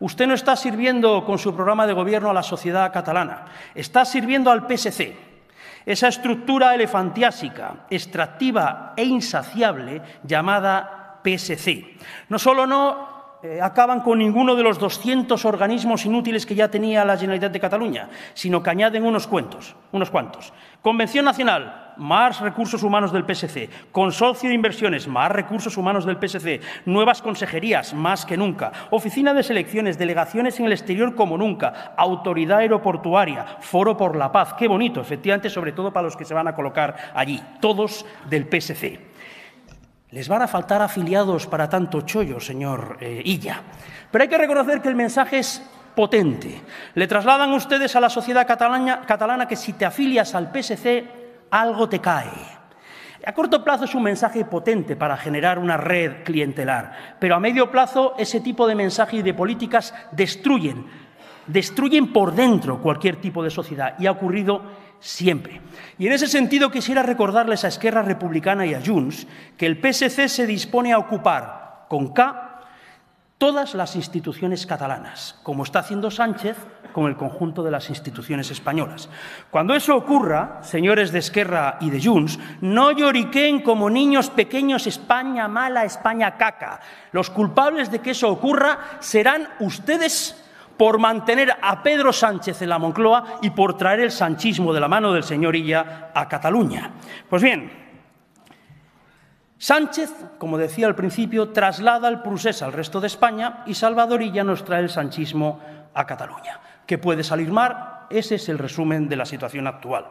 Usted no está sirviendo con su programa de gobierno a la sociedad catalana, está sirviendo al PSC, esa estructura elefantiásica, extractiva e insaciable llamada PSC. No solo no eh, acaban con ninguno de los 200 organismos inútiles que ya tenía la Generalitat de Cataluña, sino que añaden unos cuentos, unos cuantos. Convención Nacional, más recursos humanos del PSC. Consorcio de Inversiones, más recursos humanos del PSC. Nuevas consejerías, más que nunca. Oficina de selecciones, delegaciones en el exterior como nunca. Autoridad aeroportuaria, Foro por la Paz. Qué bonito, efectivamente, sobre todo para los que se van a colocar allí. Todos del PSC. Les van a faltar afiliados para tanto chollo, señor eh, Illa. Pero hay que reconocer que el mensaje es potente. Le trasladan ustedes a la sociedad catalana, catalana que si te afilias al PSC, algo te cae. A corto plazo es un mensaje potente para generar una red clientelar, pero a medio plazo ese tipo de mensaje y de políticas destruyen destruyen por dentro cualquier tipo de sociedad y ha ocurrido siempre. Y en ese sentido quisiera recordarles a Esquerra Republicana y a Junts que el PSC se dispone a ocupar con K todas las instituciones catalanas, como está haciendo Sánchez con el conjunto de las instituciones españolas. Cuando eso ocurra, señores de Esquerra y de Junts, no lloriquen como niños pequeños España mala, España caca. Los culpables de que eso ocurra serán ustedes por mantener a Pedro Sánchez en la Moncloa y por traer el sanchismo de la mano del señor a Cataluña. Pues bien, Sánchez, como decía al principio, traslada el Prusés al resto de España y Salvadorilla nos trae el sanchismo a Cataluña. Que puede salir mal, ese es el resumen de la situación actual.